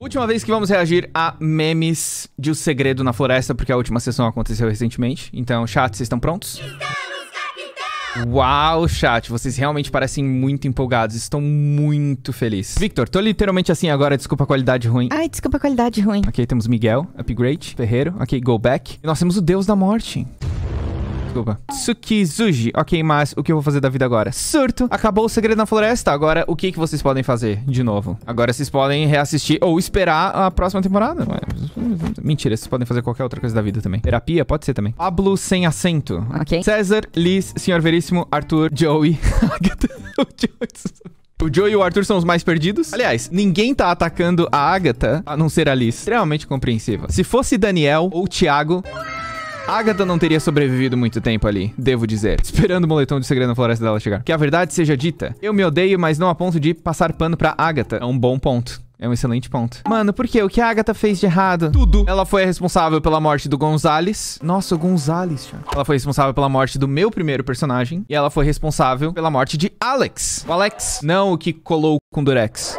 Última vez que vamos reagir a memes de O Segredo na Floresta, porque a última sessão aconteceu recentemente. Então, chat, vocês estão prontos? Estamos, Uau, chat, vocês realmente parecem muito empolgados, estou muito feliz. Victor, tô literalmente assim agora, desculpa a qualidade ruim. Ai, desculpa a qualidade ruim. Ok, temos Miguel, Upgrade, Ferreiro, ok, Go Back. E nós temos o Deus da Morte. Desculpa. Tsukizuji. Ok, mas o que eu vou fazer da vida agora? Surto. Acabou o segredo na floresta. Agora, o que, que vocês podem fazer de novo? Agora vocês podem reassistir ou esperar a próxima temporada. Mentira, vocês podem fazer qualquer outra coisa da vida também. Terapia, pode ser também. Pablo sem acento. Ok. César, Liz, Senhor Veríssimo, Arthur, Joey. o Joey... O Joe e o Arthur são os mais perdidos. Aliás, ninguém tá atacando a Agatha, a não ser a Liz. Extremamente compreensiva. Se fosse Daniel ou Thiago... Agatha não teria sobrevivido muito tempo ali, devo dizer, esperando o moletom de segredo na floresta dela chegar. Que a verdade seja dita, eu me odeio, mas não a ponto de passar pano pra Agatha. É um bom ponto. É um excelente ponto. Mano, por quê? O que a Agatha fez de errado? Tudo. Ela foi responsável pela morte do Gonzales. Nossa, o Gonzales, cara. Ela foi responsável pela morte do meu primeiro personagem. E ela foi responsável pela morte de Alex. O Alex, não o que colou com Durex.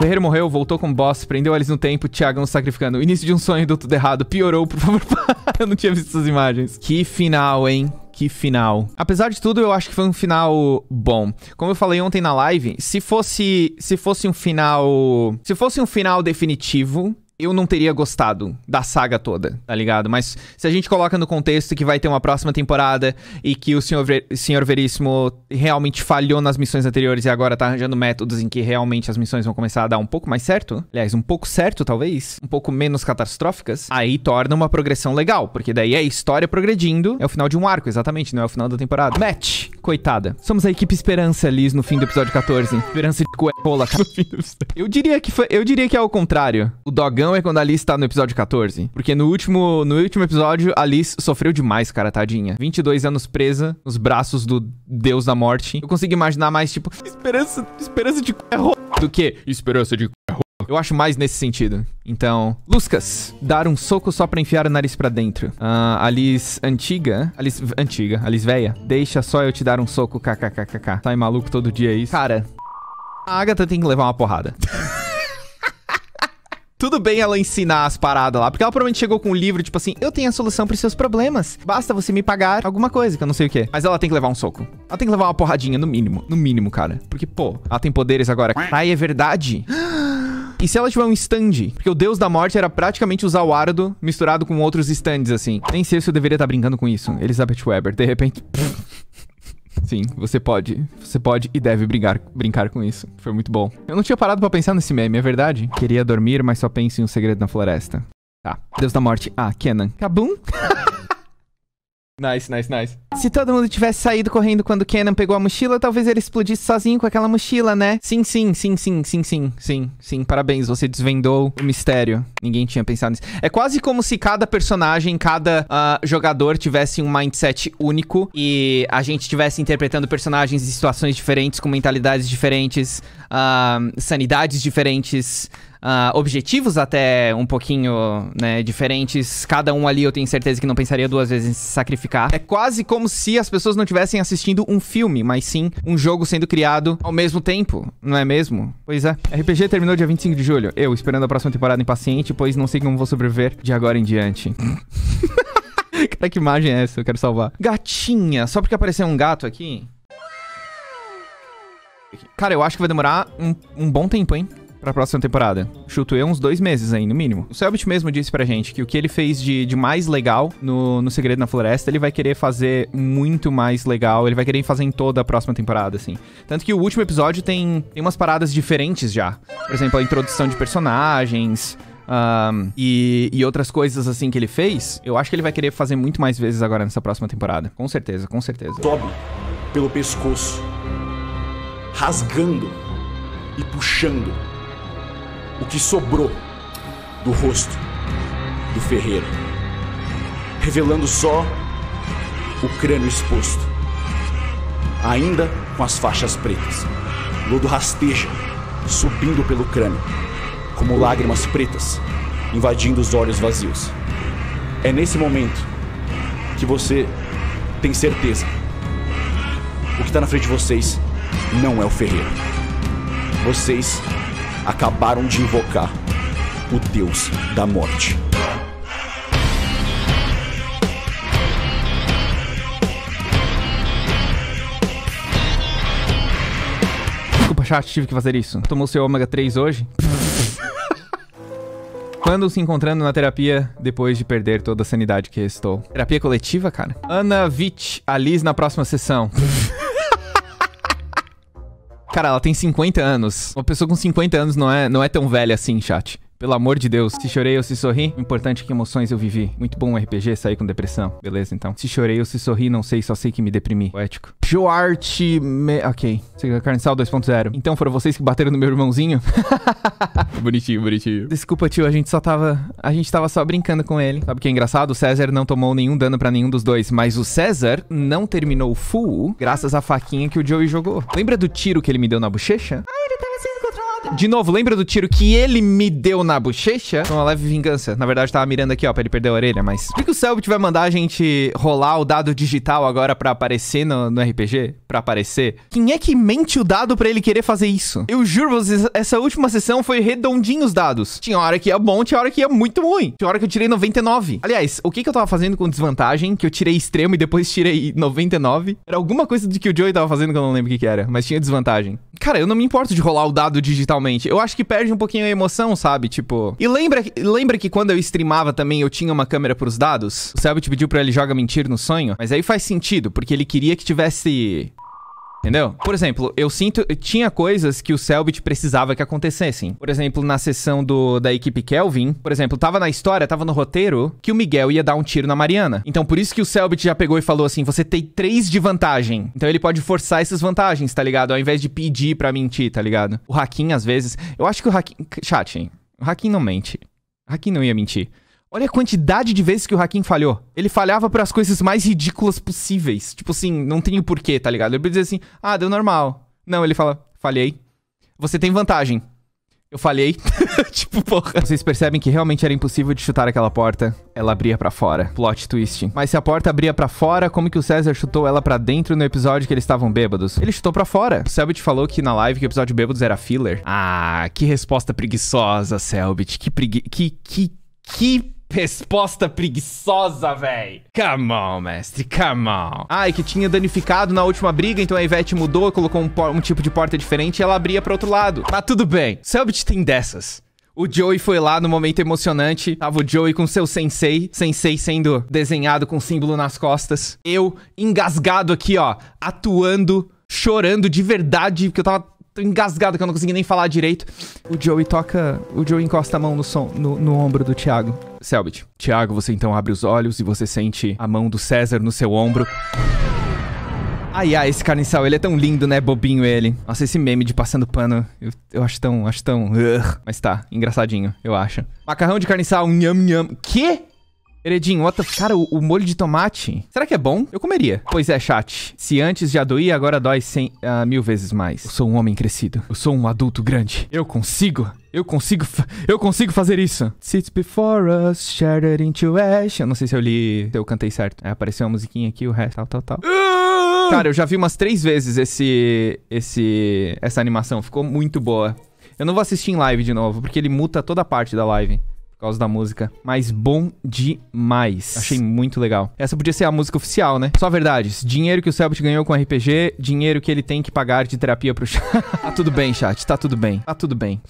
Guerreiro morreu, voltou com o boss, prendeu eles no tempo, Thiagão sacrificando. Início de um sonho deu tudo errado, piorou, por favor, Eu não tinha visto essas imagens. Que final, hein? que final. Apesar de tudo, eu acho que foi um final bom. Como eu falei ontem na live, se fosse se fosse um final, se fosse um final definitivo, eu não teria gostado da saga toda, tá ligado? Mas se a gente coloca no contexto que vai ter uma próxima temporada e que o Senhor, Ver Senhor Veríssimo realmente falhou nas missões anteriores e agora tá arranjando métodos em que realmente as missões vão começar a dar um pouco mais certo, aliás, um pouco certo talvez, um pouco menos catastróficas, aí torna uma progressão legal, porque daí é a história progredindo, é o final de um arco, exatamente, não é o final da temporada. Match! coitada. Somos a equipe Esperança, Liz, no fim do episódio 14. Esperança de cola, é cara. Eu diria que foi, eu diria que é o contrário. O dogão é quando a Liz tá no episódio 14. Porque no último, no último episódio, a Liz sofreu demais, cara, tadinha. 22 anos presa, nos braços do deus da morte. Eu consigo imaginar mais, tipo, esperança, esperança de é do que esperança de eu acho mais nesse sentido. Então, Luscas, dar um soco só pra enfiar o nariz pra dentro. Uh, ah, Alice antiga, Alice antiga, Alice velha, deixa só eu te dar um soco, Tá aí maluco todo dia é isso. Cara, a Agatha tem que levar uma porrada. Tudo bem ela ensinar as paradas lá, porque ela provavelmente chegou com um livro, tipo assim, eu tenho a solução pros seus problemas. Basta você me pagar alguma coisa, que eu não sei o quê. Mas ela tem que levar um soco. Ela tem que levar uma porradinha, no mínimo. No mínimo, cara. Porque, pô, ela tem poderes agora. Ai, é verdade. E se ela tiver um stand? Porque o deus da morte era praticamente usar o Ardo misturado com outros stands, assim. Nem sei se eu deveria estar tá brincando com isso. Elizabeth Weber, de repente... Sim, você pode. Você pode e deve brigar, brincar com isso. Foi muito bom. Eu não tinha parado para pensar nesse meme, é verdade? Queria dormir, mas só penso em um segredo na floresta. Tá. Deus da morte. Ah, Kenan. Kabum? Nice, nice, nice. Se todo mundo tivesse saído correndo quando Kenan pegou a mochila, talvez ele explodisse sozinho com aquela mochila, né? Sim, sim, sim, sim, sim, sim, sim, sim. Parabéns, você desvendou o mistério. Ninguém tinha pensado nisso. É quase como se cada personagem, cada uh, jogador tivesse um mindset único e a gente estivesse interpretando personagens em situações diferentes, com mentalidades diferentes, uh, sanidades diferentes uh, objetivos até um pouquinho né, diferentes. Cada um ali eu tenho certeza que não pensaria duas vezes em se sacrificar. É quase como se as pessoas não estivessem assistindo um filme, mas sim um jogo sendo criado ao mesmo tempo, não é mesmo? Pois é. RPG terminou dia 25 de julho. Eu esperando a próxima temporada impaciente, pois não sei como vou sobreviver de agora em diante. Cara, que imagem é essa? Eu quero salvar. Gatinha, só porque apareceu um gato aqui. Cara, eu acho que vai demorar um, um bom tempo, hein? pra próxima temporada. Chuto eu uns dois meses aí, no mínimo. O Selbit mesmo disse pra gente que o que ele fez de, de mais legal no, no Segredo na Floresta, ele vai querer fazer muito mais legal, ele vai querer fazer em toda a próxima temporada, assim. Tanto que o último episódio tem, tem umas paradas diferentes já. Por exemplo, a introdução de personagens, um, e, e, outras coisas assim que ele fez, eu acho que ele vai querer fazer muito mais vezes agora nessa próxima temporada. Com certeza, com certeza. Sobe pelo pescoço, rasgando e puxando o que sobrou do rosto do ferreiro, revelando só o crânio exposto, ainda com as faixas pretas. Lodo rasteja, subindo pelo crânio, como lágrimas pretas invadindo os olhos vazios. É nesse momento que você tem certeza. O que está na frente de vocês não é o ferreiro. Vocês acabaram de invocar o deus da morte. Desculpa, chat, tive que fazer isso. Tomou seu ômega 3 hoje? Quando se encontrando na terapia depois de perder toda a sanidade que estou? Terapia coletiva, cara? Ana Vich, Alice na próxima sessão. Cara, ela tem 50 anos. Uma pessoa com 50 anos não é, não é tão velha assim, chat. Pelo amor de Deus, se chorei ou se sorri, o importante é que emoções eu vivi. Muito bom um RPG sair com depressão. Beleza, então. Se chorei ou se sorri, não sei, só sei que me deprimi. Poético. Joarte... Me... Ok. É sal 2.0. Então foram vocês que bateram no meu irmãozinho? bonitinho, bonitinho. Desculpa, tio, a gente só tava... A gente tava só brincando com ele. Sabe o que é engraçado? O César não tomou nenhum dano pra nenhum dos dois, mas o César não terminou full graças à faquinha que o Joey jogou. Lembra do tiro que ele me deu na bochecha? Ah, ele tava sem de novo, lembra do tiro que ele me deu na bochecha? Uma leve vingança. Na verdade, tava mirando aqui, ó, pra ele perder a orelha, mas... Por que o Selbit vai mandar a gente rolar o dado digital agora pra aparecer no, no RPG? Pra aparecer? Quem é que mente o dado pra ele querer fazer isso? Eu juro vocês, essa última sessão foi redondinho os dados. Tinha hora que ia bom, tinha hora que ia muito ruim. Tinha hora que eu tirei 99. Aliás, o que que eu tava fazendo com desvantagem? Que eu tirei extremo e depois tirei 99? Era alguma coisa de que o Joey tava fazendo que eu não lembro o que que era, mas tinha desvantagem. Cara, eu não me importo de rolar o dado digital totalmente. Eu acho que perde um pouquinho a emoção, sabe? Tipo. E lembra, lembra que quando eu streamava também eu tinha uma câmera pros dados? O Selbit pediu pra ele jogar mentir no sonho? Mas aí faz sentido, porque ele queria que tivesse. Entendeu? Por exemplo, eu sinto. Tinha coisas que o Selbit precisava que acontecessem. Por exemplo, na sessão do, da equipe Kelvin, por exemplo, tava na história, tava no roteiro que o Miguel ia dar um tiro na Mariana. Então, por isso que o Selbit já pegou e falou assim: você tem três de vantagem. Então ele pode forçar essas vantagens, tá ligado? Ao invés de pedir pra mentir, tá ligado? O Hakim, às vezes. Eu acho que o Hakim. Chat, hein? O Hakim não mente. O Hakim não ia mentir. Olha a quantidade de vezes que o Hakim falhou. Ele falhava para as coisas mais ridículas possíveis. Tipo assim, não tem o porquê, tá ligado? Ele podia dizer assim, ah, deu normal. Não, ele fala, falhei. Você tem vantagem. Eu falhei. tipo, porra. Vocês percebem que realmente era impossível de chutar aquela porta. Ela abria para fora. Plot twist. Mas se a porta abria para fora, como que o César chutou ela para dentro no episódio que eles estavam bêbados? Ele chutou para fora. O Selbit falou que na live que o episódio bêbados era filler. Ah, que resposta preguiçosa, Selbit. Que pregui... Que... Que... Que Resposta preguiçosa, véi. Come on, mestre, come on. Ah, é que tinha danificado na última briga, então a Ivete mudou, colocou um, um tipo de porta diferente e ela abria para outro lado. Mas tudo bem, Selbit tem dessas. O Joey foi lá no momento emocionante. Tava o Joey com seu sensei. Sensei sendo desenhado com símbolo nas costas. Eu, engasgado aqui, ó, atuando, chorando de verdade, porque eu tava engasgado que eu não consegui nem falar direito. O Joey toca. O Joey encosta a mão no, som, no, no ombro do Thiago. Selbit, Thiago, você então abre os olhos e você sente a mão do César no seu ombro. Ai, ai, esse carniçal, ele é tão lindo, né? Bobinho ele. Nossa, esse meme de passando pano, eu, eu acho tão, acho tão... Mas tá, engraçadinho, eu acho. Macarrão de carniçal, nham, nham. Que? Heredinho, what the... Cara, o, o, molho de tomate, será que é bom? Eu comeria. Pois é, chat. Se antes já doía, agora dói cem, uh, mil vezes mais. Eu sou um homem crescido. Eu sou um adulto grande. Eu consigo. Eu consigo. Eu consigo fazer isso. Sits before us, shattered into ash. Eu não sei se eu li... Se eu cantei certo. É, apareceu uma musiquinha aqui, o resto, tal, tal, tal. Ah! Cara, eu já vi umas três vezes esse... esse essa animação. Ficou muito boa. Eu não vou assistir em live de novo, porque ele muta toda a parte da live causa da música. Mas bom demais. Achei muito legal. Essa podia ser a música oficial, né? Só verdades. Dinheiro que o Selbit ganhou com RPG, dinheiro que ele tem que pagar de terapia pro chat. tá tudo bem, chat. Tá tudo bem. Tá tudo bem.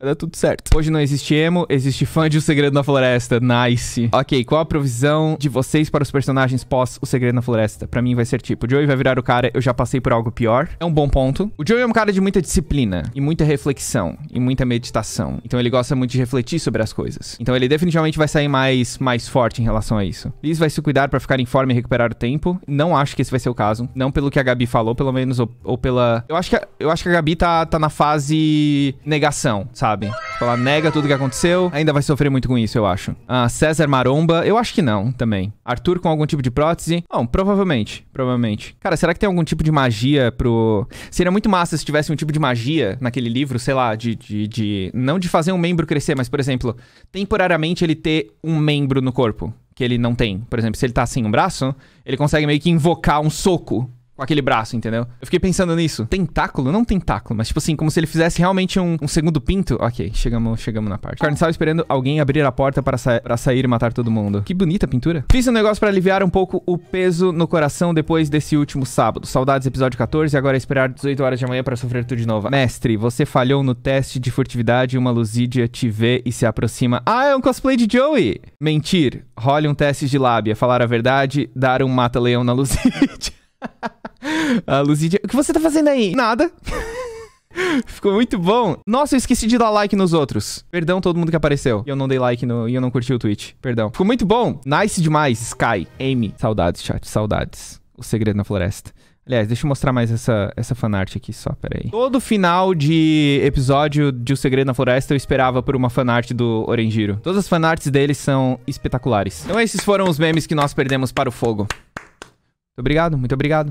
Vai dar tudo certo. Hoje não existe emo, existe fã de O Segredo na Floresta. Nice. Ok, qual a provisão de vocês para os personagens pós O Segredo na Floresta? Para mim vai ser tipo, o Joey vai virar o cara, eu já passei por algo pior. É um bom ponto. O Joey é um cara de muita disciplina e muita reflexão e muita meditação. Então ele gosta muito de refletir sobre as coisas. Então ele definitivamente vai sair mais, mais forte em relação a isso. Liz vai se cuidar para ficar em forma e recuperar o tempo. Não acho que esse vai ser o caso. Não pelo que a Gabi falou, pelo menos, ou, ou pela... Eu acho que a, eu acho que a Gabi tá, tá na fase negação, sabe? sabem. Ela nega tudo que aconteceu, ainda vai sofrer muito com isso, eu acho. Ah, César Maromba, eu acho que não, também. Arthur com algum tipo de prótese? Bom, provavelmente, provavelmente. Cara, será que tem algum tipo de magia pro... Seria muito massa se tivesse um tipo de magia naquele livro, sei lá, de... de, de... Não de fazer um membro crescer, mas, por exemplo, temporariamente ele ter um membro no corpo que ele não tem. Por exemplo, se ele tá sem um braço, ele consegue meio que invocar um soco com aquele braço, entendeu? Eu fiquei pensando nisso. Tentáculo? Não tentáculo, mas tipo assim, como se ele fizesse realmente um, um segundo pinto. Ok, chegamos, chegamos na parte. O esperando alguém abrir a porta para, sa para sair e matar todo mundo. Que bonita pintura. Fiz um negócio para aliviar um pouco o peso no coração depois desse último sábado. Saudades episódio 14 e agora é esperar 18 horas de manhã para sofrer tudo de novo. Mestre, você falhou no teste de furtividade uma luzidia te vê e se aproxima. Ah, é um cosplay de Joey! Mentir. Role um teste de lábia. Falar a verdade. Dar um mata-leão na Luzídia. A Luzidia... O que você tá fazendo aí? Nada. Ficou muito bom. Nossa, eu esqueci de dar like nos outros. Perdão todo mundo que apareceu. E eu não dei like no, e eu não curti o tweet. Perdão. Ficou muito bom. Nice demais, Sky. Amy. Saudades, chat. Saudades. O Segredo na Floresta. Aliás, deixa eu mostrar mais essa, essa fanart aqui só, peraí. Todo final de episódio de O Segredo na Floresta eu esperava por uma fanart do Orangiro. Todas as fanarts deles são espetaculares. Então esses foram os memes que nós perdemos para o fogo. Muito obrigado, muito obrigado.